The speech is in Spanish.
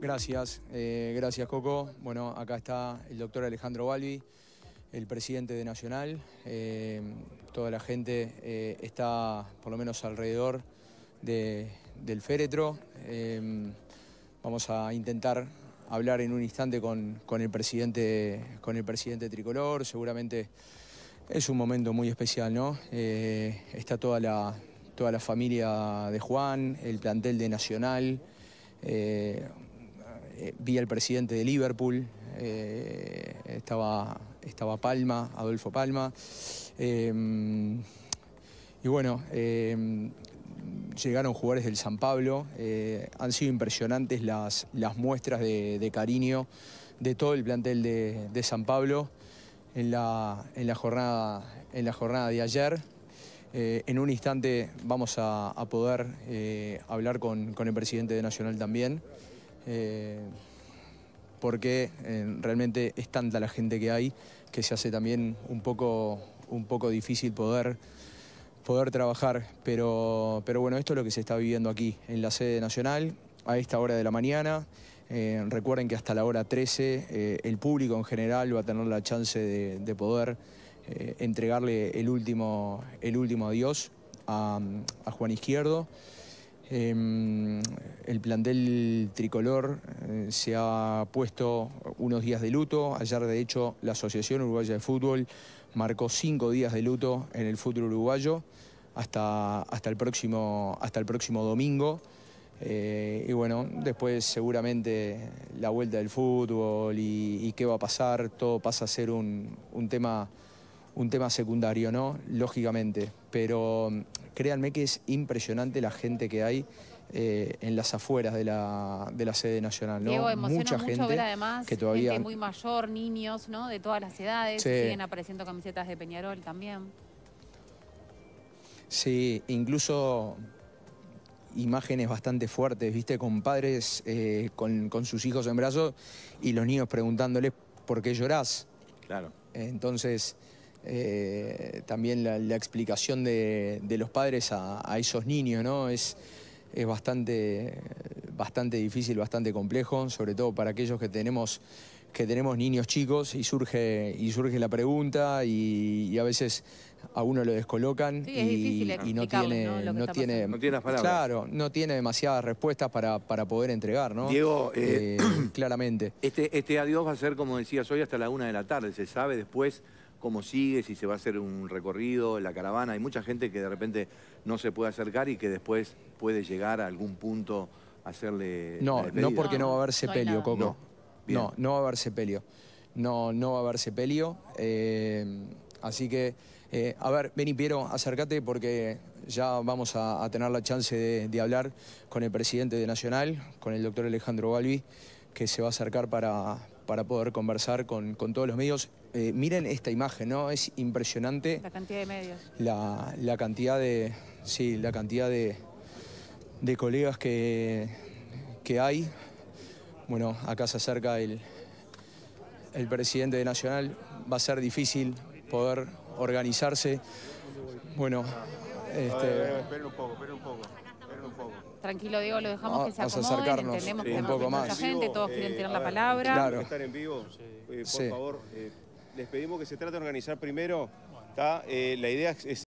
Gracias, eh, gracias Coco. Bueno, acá está el doctor Alejandro Balbi, el presidente de Nacional. Eh, toda la gente eh, está por lo menos alrededor del féretro. vamos a intentar hablar en un instante con, el presidente, con el presidente Tricolor. Seguramente es un momento muy especial, ¿no? está toda toda la familia de Juan, el plantel de Nacional. Eh, vi al presidente de Liverpool, eh, estaba, Palma, Adolfo Palma. Em, y bueno, em, llegaron jugadores del San Pablo, eh, han sido impresionantes las, muestras de, cariño de todo el plantel de, San Pablo en la, en la, jornada, de ayer. en un instante vamos a, poder hablar con, con, el presidente de Nacional también. Eh, porque eh, realmente es tanta la gente que hay que se hace también un poco, un poco difícil poder, poder trabajar. Pero, bueno, esto es lo que se está viviendo aquí, en la sede nacional, a esta hora de la mañana. Eh, recuerden que hasta la hora 13 el público en general va a tener la chance de, poder entregarle el último, el último adiós a Juan Izquierdo. Em, el plantel tricolor eh, se ha puesto unos días de luto. Ayer, de hecho, la Asociación Uruguaya de Fútbol marcó cinco días de luto en el fútbol uruguayo hasta, hasta, el, próximo, hasta el próximo domingo. Eh, y bueno, después seguramente la vuelta del fútbol y, qué va a pasar, todo pasa a ser un, un tema un tema secundario, ¿no? Lógicamente, pero mm, créanme que es impresionante la gente que hay eh, en las afueras de la, sede nacional. ¿no? Diego, Mucha mucho gente ver además que todavía... gente muy mayor, niños ¿no? de todas las edades, siguen apareciendo camisetas de Peñarol también. Sí, incluso imágenes bastante fuertes, viste, con padres eh, con, con, sus hijos en brazos y los niños preguntándoles por qué llorás. Claro. Entonces, eh, también la, explicación de, los padres a, esos niños, ¿no? Es, es bastante, bastante difícil, bastante complejo, sobre todo para aquellos que tenemos, que tenemos niños chicos y surge, y surge la pregunta y, a veces a uno lo descolocan y, no tiene, ¿no? tiene Claro, no tiene demasiadas respuestas para, para poder entregar, ¿no? Diego, eh, eh, claramente. Este, este adiós va a ser, como decías hoy, hasta la una de la tarde, se sabe después cómo sigue, si se va a hacer un recorrido, la caravana. Hay mucha gente que de repente no se puede acercar y que después puede llegar a algún punto a hacerle. No, no porque no va a haber sepelio, Coco. No, no, va a haber sepelio. No, no va a haber sepelio. Eh, así que, eh, a ver, vení, Piero, acércate porque ya vamos a, tener la chance de, hablar con el presidente de Nacional, con el doctor Alejandro Balbi, que se va a acercar para, para poder conversar con, todos los medios. Eh, miren esta imagen, ¿no? Es impresionante. La cantidad de medios. La, cantidad de. Sí, la cantidad de, de colegas que, que, hay. Bueno, acá se acerca el, el presidente de Nacional. Va a ser difícil poder organizarse. Bueno, este. un poco, un poco. Tranquilo, Diego, lo dejamos que se acomoden. A Entendemos que un poco más. mucha gente, todos quieren tener la eh, palabra. Claro. estar en vivo, eh, por favor, eh, les pedimos que se trate de organizar primero. la idea es